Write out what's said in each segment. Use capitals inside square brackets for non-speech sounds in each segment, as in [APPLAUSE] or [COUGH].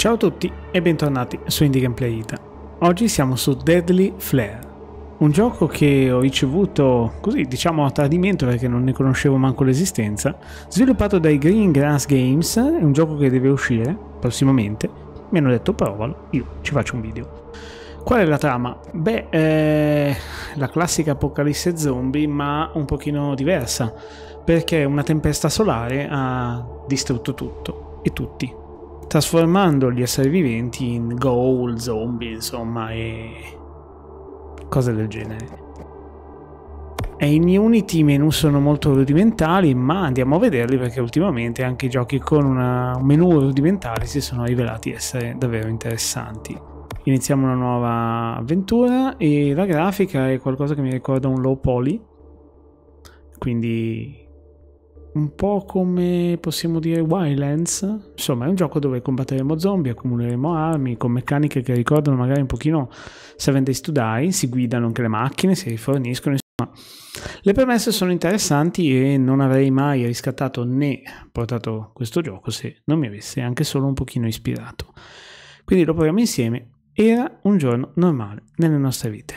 Ciao a tutti e bentornati su Indie Gameplay Ita. Oggi siamo su Deadly Flare, un gioco che ho ricevuto così diciamo a tradimento perché non ne conoscevo manco l'esistenza, sviluppato dai Green Grass Games, è un gioco che deve uscire prossimamente, mi hanno detto provalo, io ci faccio un video. Qual è la trama? Beh, eh, la classica apocalisse zombie, ma un pochino diversa, perché una tempesta solare ha distrutto tutto e tutti trasformando gli esseri viventi in ghoul, zombie, insomma, e cose del genere. E in Unity i menu sono molto rudimentali, ma andiamo a vederli perché ultimamente anche i giochi con una, un menu rudimentale si sono rivelati essere davvero interessanti. Iniziamo una nuova avventura e la grafica è qualcosa che mi ricorda un low poly, quindi un po' come possiamo dire Wildlands, insomma è un gioco dove combatteremo zombie, accumuleremo armi con meccaniche che ricordano magari un pochino Seven Days to Die, si guidano anche le macchine, si riforniscono, insomma le premesse sono interessanti e non avrei mai riscattato né portato questo gioco se non mi avesse anche solo un pochino ispirato. Quindi lo proviamo insieme, era un giorno normale nelle nostre vite.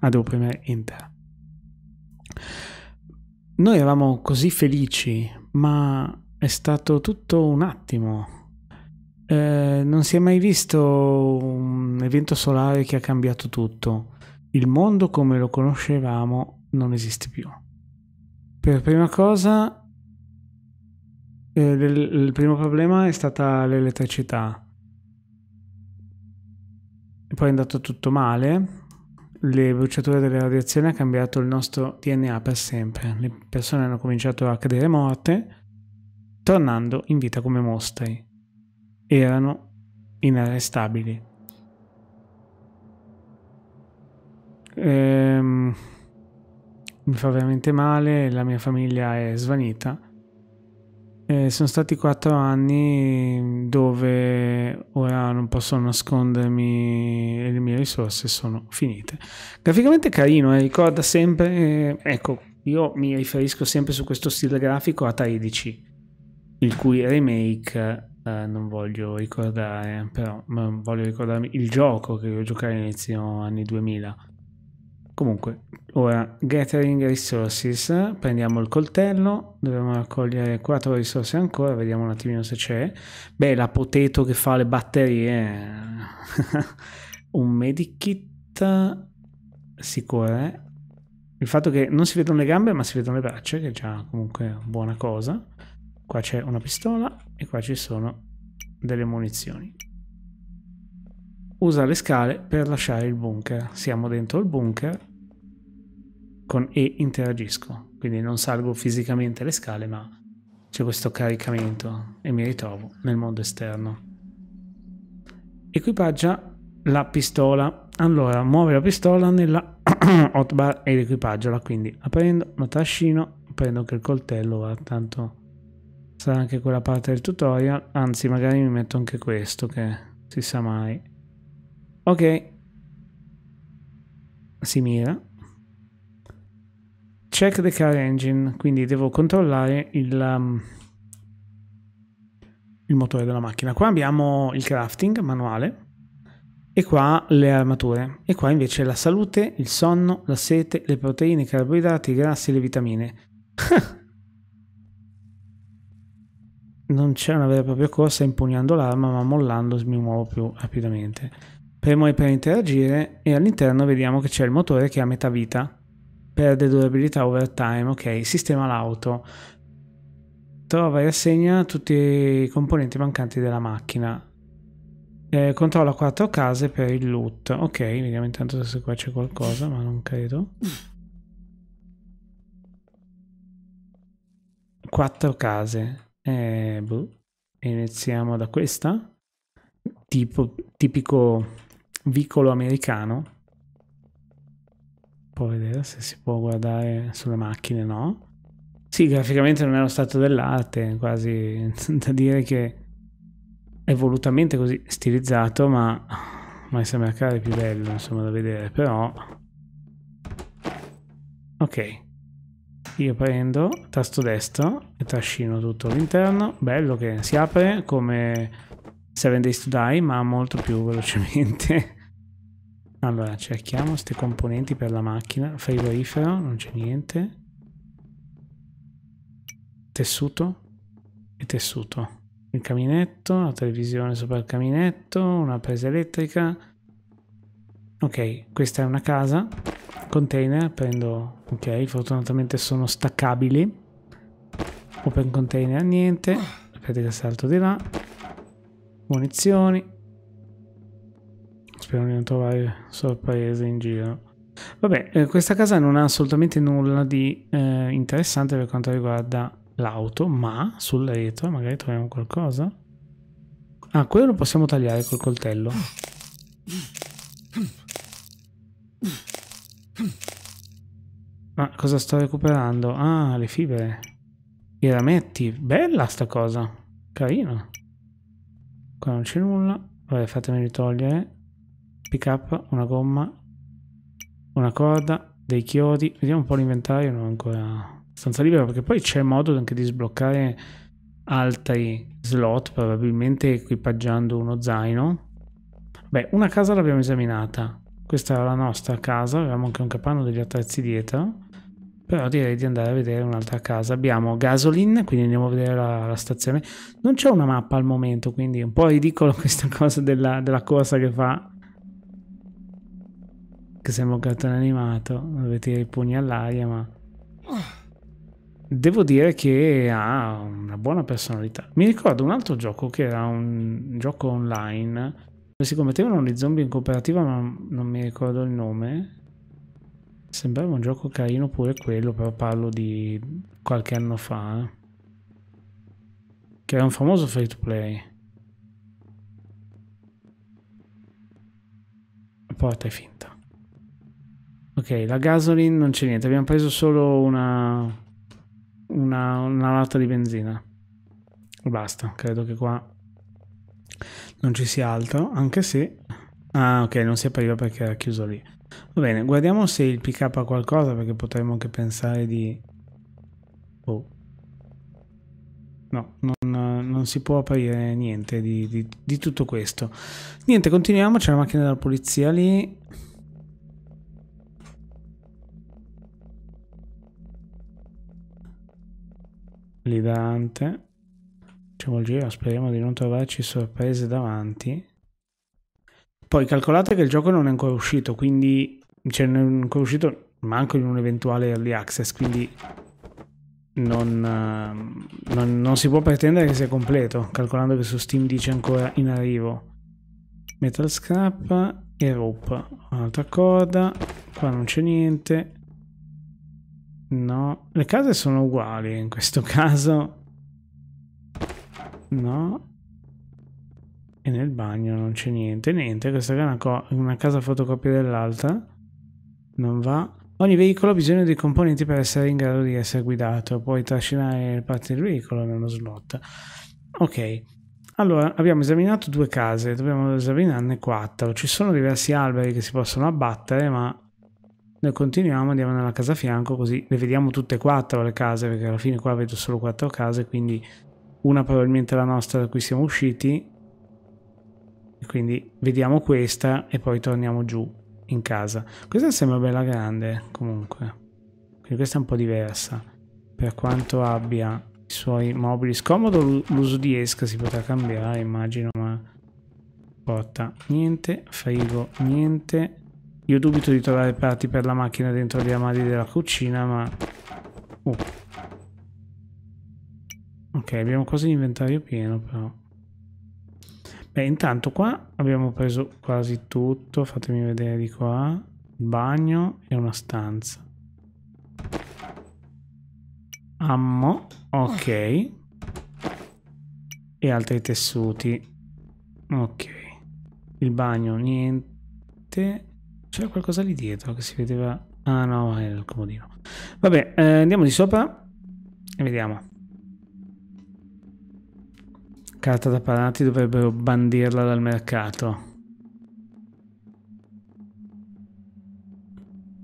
Ah, devo premere Enter. Noi eravamo così felici, ma è stato tutto un attimo. Eh, non si è mai visto un evento solare che ha cambiato tutto. Il mondo come lo conoscevamo non esiste più. Per prima cosa, eh, il, il primo problema è stata l'elettricità. Poi è andato tutto male le bruciature delle radiazioni hanno cambiato il nostro DNA per sempre. Le persone hanno cominciato a cadere morte, tornando in vita come mostri. Erano inarrestabili. Ehm, mi fa veramente male, la mia famiglia è svanita eh, sono stati quattro anni dove ora non posso nascondermi e le mie risorse sono finite. Graficamente carino, eh, ricorda sempre, eh, ecco, io mi riferisco sempre su questo stile grafico a 13, il cui remake eh, non voglio ricordare, però voglio ricordarmi il gioco che io giocare all'inizio anni 2000 Comunque, ora gathering resources, prendiamo il coltello, dobbiamo raccogliere quattro risorse ancora, vediamo un attimino se c'è. Beh, la potato che fa le batterie, eh. [LAUGHS] un medikit sicuro. Eh. Il fatto che non si vedono le gambe ma si vedono le braccia, che è già comunque buona cosa. Qua c'è una pistola e qua ci sono delle munizioni. Usa le scale per lasciare il bunker. Siamo dentro il bunker. Con E interagisco. Quindi non salgo fisicamente le scale, ma c'è questo caricamento e mi ritrovo nel mondo esterno. Equipaggia la pistola. Allora, muove la pistola nella [CLEARS THROAT] hotbar ed equipaggiala. Quindi la prendo, la trascino, prendo anche il coltello, guarda, tanto sarà anche quella parte del tutorial. Anzi, magari mi metto anche questo che si sa mai. Ok. Si mira. Check the car engine, quindi devo controllare il, um, il motore della macchina. Qua abbiamo il crafting manuale e qua le armature e qua invece la salute, il sonno, la sete, le proteine, i carboidrati, i grassi e le vitamine. [LAUGHS] non c'è una vera e propria corsa impugnando l'arma ma mollando mi muovo più rapidamente. Premo per interagire e all'interno vediamo che c'è il motore che ha metà vita. Perde durabilità over time, ok, sistema l'auto. Trova e assegna tutti i componenti mancanti della macchina. Eh, controlla quattro case per il loot. Ok, vediamo intanto se qua c'è qualcosa, ma non credo. Quattro case. Eh, boh. Iniziamo da questa. Tipo, tipico vicolo americano. Può vedere se si può guardare sulle macchine, no? Sì, graficamente non è lo stato dell'arte, quasi [LAUGHS] da dire che è volutamente così stilizzato, ma, ma sembra caro più bello, insomma, da vedere, però... Ok, io prendo tasto destro e trascino tutto all'interno, bello che si apre come Seven Days to Die, ma molto più velocemente. Allora, cerchiamo queste componenti per la macchina. Frigorifero, non c'è niente. Tessuto e tessuto. Il caminetto, la televisione sopra il caminetto, una presa elettrica. Ok, questa è una casa. Container, prendo... Ok, fortunatamente sono staccabili. Open container, niente. Aspetta che salto di là. Munizioni che ogni tanto vai sul in giro. Vabbè, eh, questa casa non ha assolutamente nulla di eh, interessante per quanto riguarda l'auto, ma sul retro magari troviamo qualcosa. Ah, quello lo possiamo tagliare col coltello. Ma ah, cosa sto recuperando? Ah, le fibre. I rametti. Bella sta cosa. Carino. Qua non c'è nulla. Vabbè, fatemi togliere pick up, una gomma, una corda, dei chiodi. Vediamo un po' l'inventario, non ho ancora abbastanza libero perché poi c'è modo anche di sbloccare altri slot, probabilmente equipaggiando uno zaino. Beh, una casa l'abbiamo esaminata. Questa era la nostra casa, avevamo anche un capanno degli attrezzi dietro. Però direi di andare a vedere un'altra casa. Abbiamo gasoline, quindi andiamo a vedere la, la stazione. Non c'è una mappa al momento, quindi è un po' ridicolo [LAUGHS] questa cosa della, della corsa che fa che sembra un cartone animato dove tira i pugni all'aria, ma... Devo dire che ha una buona personalità. Mi ricordo un altro gioco che era un gioco online dove si combattevano gli zombie in cooperativa, ma non mi ricordo il nome. Sembrava un gioco carino pure quello, però parlo di qualche anno fa. Che era un famoso free to play. La porta è finta. Ok, la gasoline non c'è niente, abbiamo preso solo una, una, una latta di benzina. basta, credo che qua non ci sia altro, anche se... Ah ok, non si apriva perché era chiuso lì. Va bene, guardiamo se il pick up ha qualcosa perché potremmo anche pensare di... Oh. No, non, non si può aprire niente di, di, di tutto questo. Niente, continuiamo, c'è la macchina della polizia lì. l'idante. Facciamo il giro, speriamo di non trovarci sorprese davanti. Poi calcolate che il gioco non è ancora uscito, quindi... Cioè, non è ancora uscito manco in un eventuale early access, quindi... Non, ehm, non, non si può pretendere che sia completo, calcolando che su Steam dice ancora in arrivo. Metal Scrap e Rope. Un'altra corda. Qua non c'è niente. No, le case sono uguali in questo [LAUGHS] caso. No. E nel bagno non c'è niente, niente. Questa è una, una casa fotocopia dell'altra. Non va. Ogni veicolo ha bisogno di componenti per essere in grado di essere guidato. Puoi trascinare parti del veicolo nello slot. Ok. Allora, abbiamo esaminato due case, dobbiamo esaminarne quattro. Ci sono diversi alberi che si possono abbattere, ma noi continuiamo, andiamo nella casa a fianco, così le vediamo tutte e quattro le case, perché alla fine qua vedo solo quattro case, quindi una probabilmente la nostra da cui siamo usciti. e Quindi vediamo questa e poi torniamo giù in casa. Questa sembra bella grande, comunque. Quindi questa è un po' diversa. Per quanto abbia i suoi mobili. Scomodo l'uso di esca si potrà cambiare, immagino, ma... Porta niente, frigo niente, io dubito di trovare parti per la macchina dentro gli armadi della cucina, ma... Uh. Ok, abbiamo quasi l'inventario pieno, però. Beh, intanto qua abbiamo preso quasi tutto. Fatemi vedere di qua. Il bagno e una stanza. Ammo. Ok. E altri tessuti. Ok. Il bagno, niente. C'era qualcosa lì dietro che si vedeva... Ah no, era il comodino. Vabbè, eh, andiamo di sopra e vediamo. Carta da parati dovrebbero bandirla dal mercato.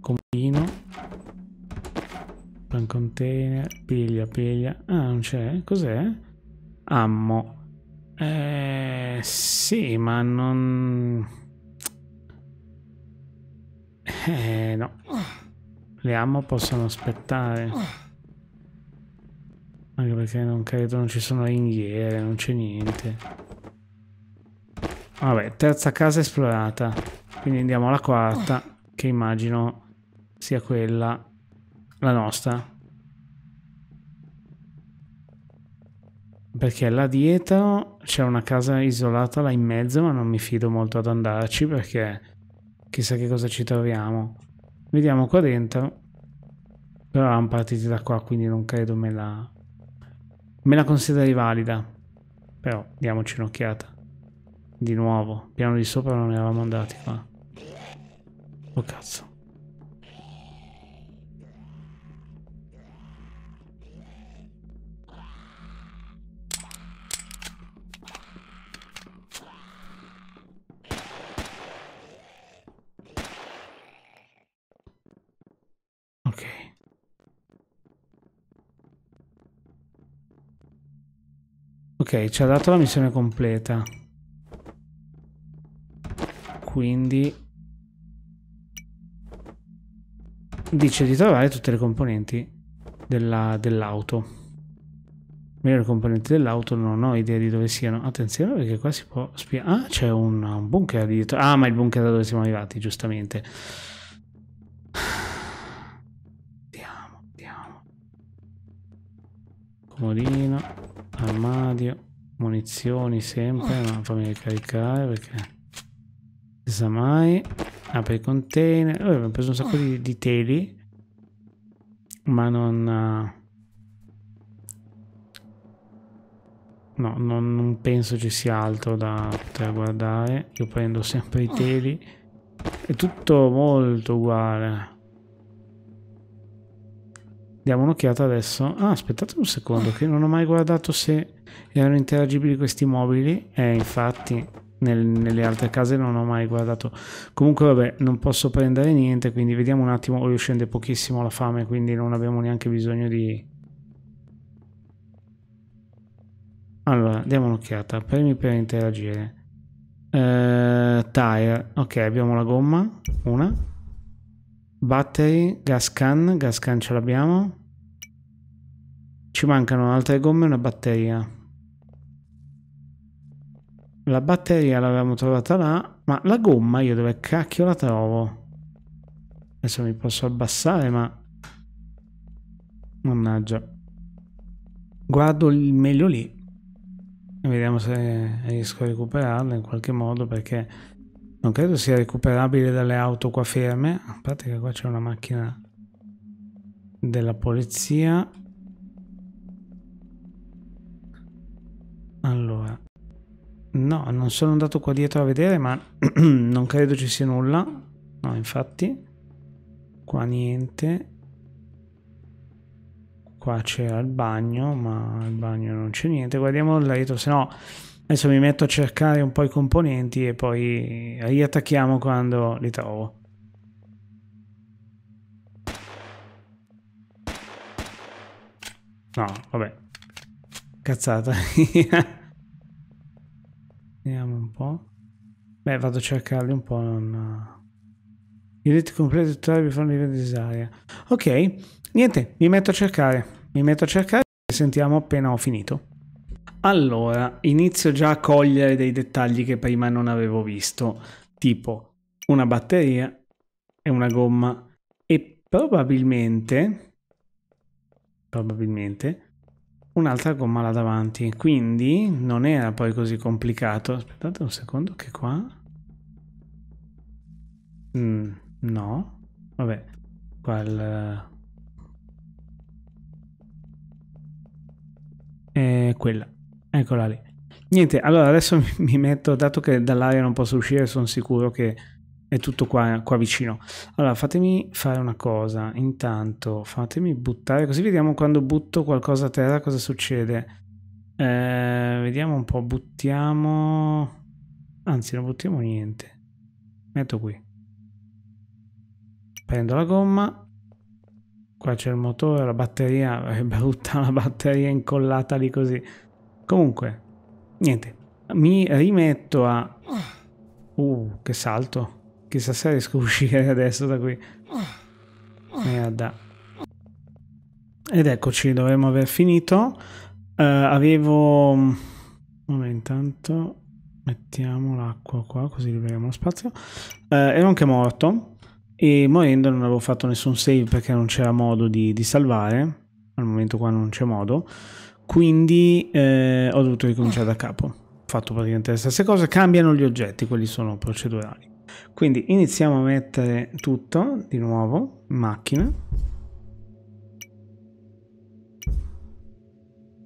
Comodino. Pan container. Piglia, piglia. Ah, non c'è? Cos'è? Ammo. Eh, sì, ma non... Eh no. Le ammo possono aspettare. Anche perché non credo non ci sono ringhiere, non c'è niente. Vabbè, terza casa esplorata. Quindi andiamo alla quarta, che immagino sia quella la nostra. Perché là dietro c'è una casa isolata là in mezzo, ma non mi fido molto ad andarci perché Chissà che cosa ci troviamo. Vediamo qua dentro. Però erano partiti da qua, quindi non credo me la... Me la consideri valida. Però diamoci un'occhiata. Di nuovo. Piano di sopra non eravamo andati qua. Oh cazzo. Ok, ci cioè, ha dato la missione completa. Quindi... Dice di trovare tutte le componenti dell'auto. Dell Io le componenti dell'auto non ho idea di dove siano. Attenzione perché qua si può spiare. Ah, c'è un, un, bunker dietro. Ah, ma il bunker da dove siamo arrivati, giustamente. Andiamo, andiamo. Comodino armadio munizioni sempre ma fammi ricaricare perché si sa mai apri ah, i container oh, abbiamo preso un sacco di, di teli ma non eh, no non, non, penso ci sia altro da poter guardare io prendo sempre i teli è tutto molto uguale Diamo un'occhiata adesso. Ah, aspettate un secondo, che non ho mai guardato se erano interagibili questi mobili. Eh, infatti, nel, nelle altre case non ho mai guardato. Comunque, vabbè, non posso prendere niente, quindi vediamo un attimo. Oh, scende pochissimo la fame, quindi non abbiamo neanche bisogno di... Allora, diamo un'occhiata. Premi per interagire. Uh, tire, ok, abbiamo la gomma, una. Battery, gas can, gas can ce l'abbiamo. Ci mancano altre gomme e una batteria. La batteria l'avevamo trovata là, ma la gomma io dove cacchio la trovo? Adesso mi posso abbassare, ma... Mannaggia. Guardo il meglio lì. vediamo se riesco a recuperarla in qualche modo, perché non credo sia recuperabile dalle auto qua ferme. A parte che qua c'è una macchina della polizia. Allora, no, non sono andato qua dietro a vedere, ma [CLEARS THROAT] non credo ci sia nulla. No, infatti, qua niente. Qua c'era il bagno, ma il bagno non c'è niente. Guardiamo là dietro, se no adesso mi metto a cercare un po' i componenti e poi riattacchiamo quando li trovo. No, vabbè, Cazzata. [LAUGHS] Vediamo un po'. Beh, vado a cercarli un po'. Non... Eh. I riti completi totali mi fanno vivere desideria. Ok, niente, mi metto a cercare. Mi metto a cercare e sentiamo appena ho finito. Allora, inizio già a cogliere dei dettagli che prima non avevo visto, tipo una batteria e una gomma e probabilmente, probabilmente, un'altra gomma là davanti. Quindi non era poi così complicato. Aspettate un secondo che qua... Mm, no. Vabbè. Qua il... Eh, quella. Eccola lì. Niente, allora adesso [LAUGHS] mi metto, dato che dall'aria non posso uscire, sono sicuro che è tutto qua, qua, vicino. Allora, fatemi fare una cosa. Intanto, fatemi buttare, così vediamo quando butto qualcosa a terra cosa succede. Eh, vediamo un po', buttiamo... Anzi, non buttiamo niente. Metto qui. Prendo la gomma. Qua c'è il motore, la batteria. [LAUGHS] È brutta la batteria incollata lì così. Comunque, niente. Mi rimetto a... Uh, che salto. Chissà se riesco a uscire [LAUGHS] adesso da qui. Merda. Ed eccoci, dovremmo aver finito. Uh, avevo... Vabbè, mm, intanto mettiamo l'acqua qua, così liberiamo lo spazio. Uh, ero anche morto e morendo non avevo fatto nessun save perché non c'era modo di, di, salvare. Al momento qua non c'è modo. Quindi eh, ho dovuto ricominciare da capo. Ho fatto praticamente le stesse cose. Cambiano gli oggetti, quelli sono procedurali. Quindi iniziamo a mettere tutto di nuovo in macchina.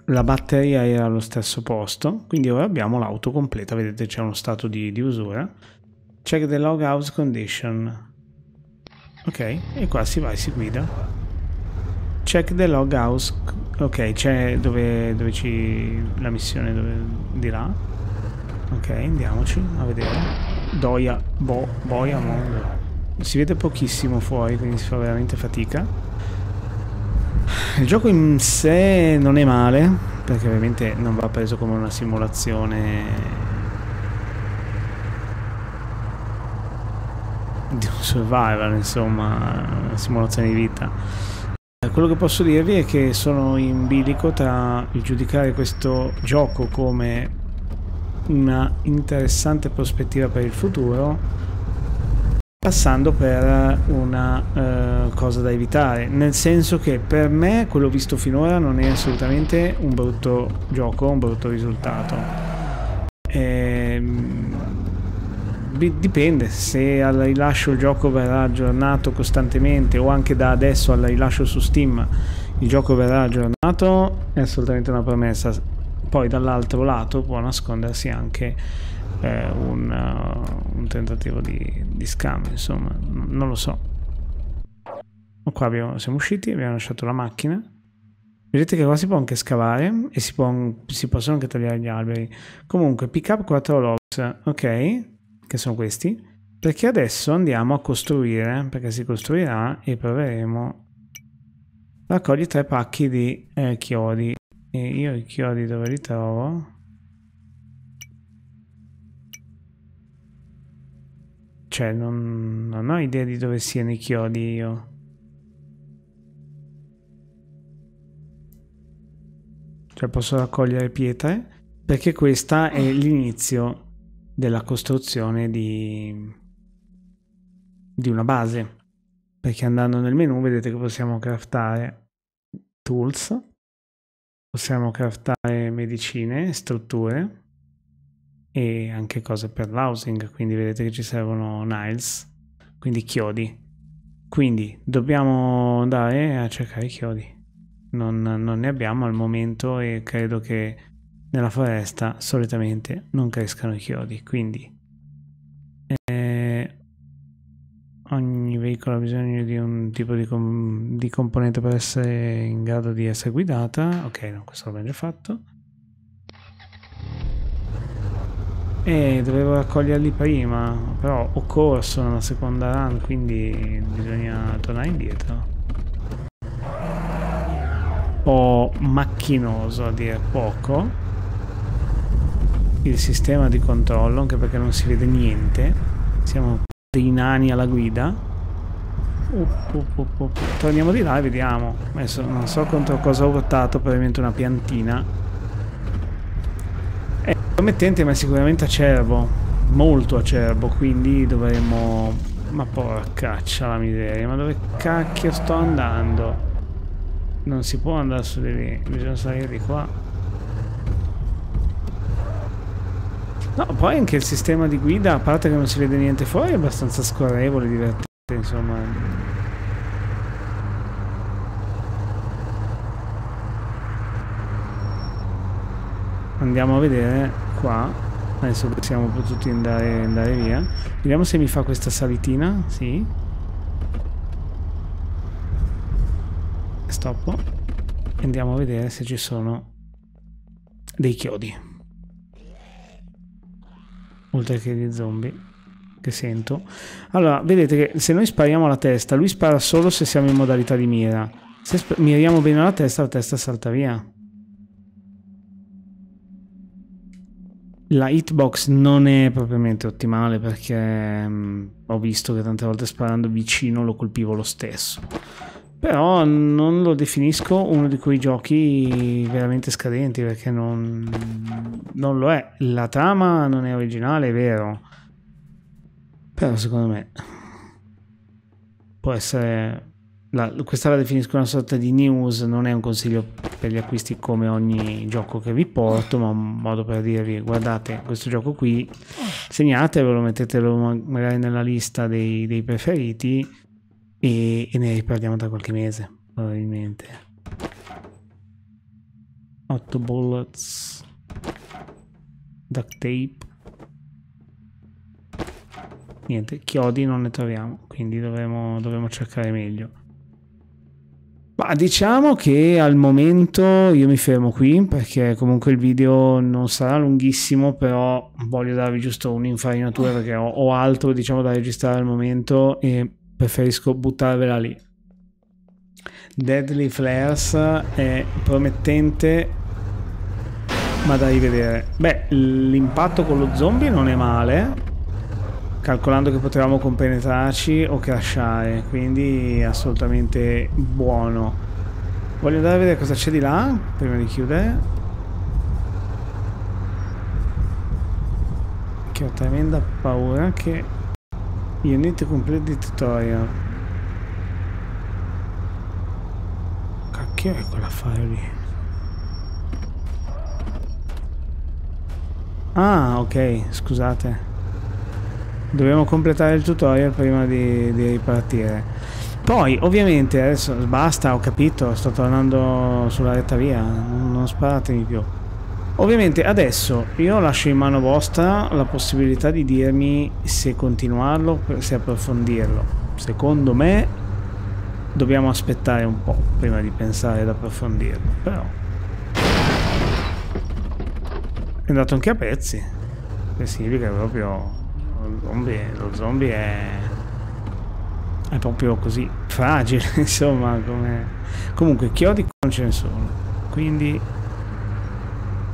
La batteria era allo stesso posto, quindi ora abbiamo l'auto completa, vedete c'è uno stato di, di usura. Check the log house condition. Ok, e qua si va e si guida. Check the log house. Ok, c'è dove, dove ci... la missione dove, di là. Ok, andiamoci a vedere. Doia, Bo, Boia, si vede pochissimo fuori, quindi si fa veramente fatica. Il gioco in sé non è male, perché ovviamente non va preso come una simulazione di un survival, insomma, una simulazione di vita. Eh, quello che posso dirvi è che sono in bilico tra il giudicare questo gioco come una interessante prospettiva per il futuro passando per una uh, cosa da evitare, nel senso che per me quello visto finora non è assolutamente un brutto gioco, un brutto risultato. E... Ehm, dipende se al rilascio il gioco verrà aggiornato costantemente o anche da adesso al rilascio su Steam il gioco verrà aggiornato, è assolutamente una promessa poi dall'altro lato può nascondersi anche eh, un, uh, un, tentativo di, di scambio, insomma, non lo so. Qua abbiamo, siamo usciti, abbiamo lasciato la macchina. Vedete che qua si può anche scavare e si, può, si possono anche tagliare gli alberi. Comunque, pick up 4 logs, ok, che sono questi. Perché adesso andiamo a costruire, perché si costruirà e proveremo. Raccogli tre pacchi di eh, chiodi. E io i chiodi dove li trovo? Cioè, non, non ho idea di dove siano i chiodi io. Cioè, posso raccogliere pietre? Perché questa è l'inizio della costruzione di, di una base. Perché andando nel menu vedete che possiamo craftare tools Possiamo craftare medicine, strutture e anche cose per l'housing, quindi vedete che ci servono niles, quindi chiodi. Quindi dobbiamo andare a cercare i chiodi. Non, non ne abbiamo al momento e credo che nella foresta solitamente non crescano i chiodi, quindi veicolo ha bisogno di un tipo di, com- di, componente per essere in grado di essere guidata. Ok, no, questo l'abbiamo già fatto. E dovevo raccoglierli prima, però ho corso nella seconda run, quindi bisogna tornare indietro. Ho macchinoso a dire poco il sistema di controllo, anche perché non si vede niente. Siamo dei nani alla guida. Uh uh, uh, uh, uh, Torniamo di là e vediamo. Adesso non so contro cosa ho votato, probabilmente una piantina. È eh, promettente, ma è sicuramente acerbo. Molto acerbo, quindi dovremmo... Ma porcaccia la miseria, ma dove cacchio sto andando? Non si può andare su di lì, bisogna salire di qua. No, poi anche il sistema di guida, a parte che non si vede niente fuori, è abbastanza scorrevole, divertente insomma andiamo a vedere qua adesso che siamo potuti andare, andare via vediamo se mi fa questa salitina sì stop andiamo a vedere se ci sono dei chiodi oltre che dei zombie che sento. Allora, vedete che se noi spariamo alla testa, lui spara solo se siamo in modalità di mira. Se miriamo bene alla testa, la testa salta via. La hitbox non è propriamente ottimale perché mh, mm, ho visto che tante volte sparando vicino lo colpivo lo stesso. Però non lo definisco uno di quei giochi veramente scadenti perché non, non lo è. La trama non è originale, è vero. Però secondo me può essere... La, questa la definisco una sorta di news, non è un consiglio per gli acquisti come ogni gioco che vi porto, ma un modo per dirvi guardate questo gioco qui, segnatevelo, mettetelo magari nella lista dei, dei preferiti e, e ne riparliamo tra qualche mese, probabilmente. 8 bullets, duct tape niente, chiodi non ne troviamo, quindi dovremo, dovremo cercare meglio. Ma diciamo che al momento io mi fermo qui perché comunque il video non sarà lunghissimo, però voglio darvi giusto un'infarinatura ah. perché ho, ho, altro diciamo da registrare al momento e preferisco buttarvela lì. Deadly Flares è promettente, ma da rivedere. Beh, l'impatto con lo zombie non è male, calcolando che potevamo compenetrarci o crashare, quindi assolutamente buono. Voglio andare a vedere cosa c'è di là prima di chiudere. Che ho tremenda paura che... Unit complete tutorial. Cacchio è quell'affare lì? Ah, ok, scusate dobbiamo completare il tutorial prima di, di ripartire poi, ovviamente, adesso basta, ho capito, sto tornando sulla retta via, non, non sparatemi più. Ovviamente adesso io lascio in mano vostra la possibilità di dirmi se continuarlo, se approfondirlo. Secondo me dobbiamo aspettare un po' prima di pensare ad approfondirlo, però... È andato anche a pezzi. Che significa proprio lo zombie, lo zombie è, è proprio così fragile, [LAUGHS] insomma, come... Comunque, chiodi non ce ne sono, quindi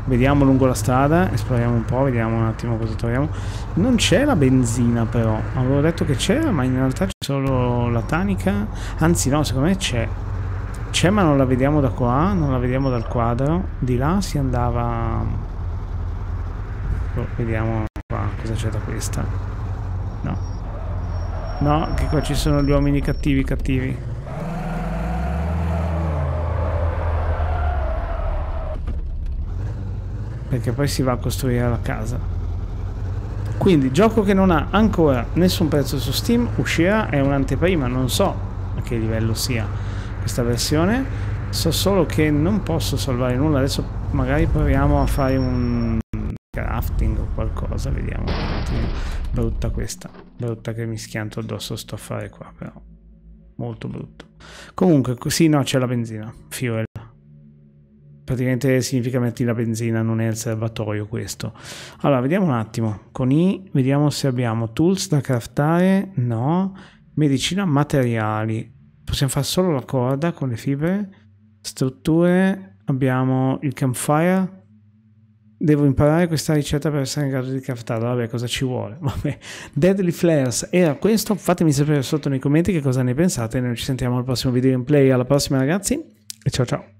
vediamo lungo la strada, esploriamo un po', vediamo un attimo cosa troviamo. Non c'è la benzina però, avevo detto che c'era, ma in realtà c'è solo la tanica, anzi no, secondo me c'è. C'è ma non la vediamo da qua, non la vediamo dal quadro, di là si andava... Lo boh, vediamo Qua, cosa c'è da questa? No. No, che qua ci sono gli uomini cattivi cattivi. Perché poi si va a costruire la casa. Quindi, gioco che non ha ancora nessun prezzo su Steam, uscirà, è un'anteprima, non so a che livello sia questa versione. So solo che non posso salvare nulla, adesso magari proviamo a fare un crafting o qualcosa vediamo un attimo brutta questa brutta che mi schianto addosso sto a fare qua però molto brutto comunque sì no c'è la benzina fiorella praticamente significa metti la benzina non è il serbatoio questo allora vediamo un attimo con i vediamo se abbiamo tools da craftare no medicina materiali possiamo fare solo la corda con le fibre strutture abbiamo il campfire Devo imparare questa ricetta per essere in grado di craftarla. Vabbè, cosa ci vuole? [LAUGHS] Vabbè. Deadly Flares era questo. Fatemi sapere sotto nei commenti che cosa ne pensate. Noi ci sentiamo al prossimo video in play. Alla prossima, ragazzi. E ciao ciao.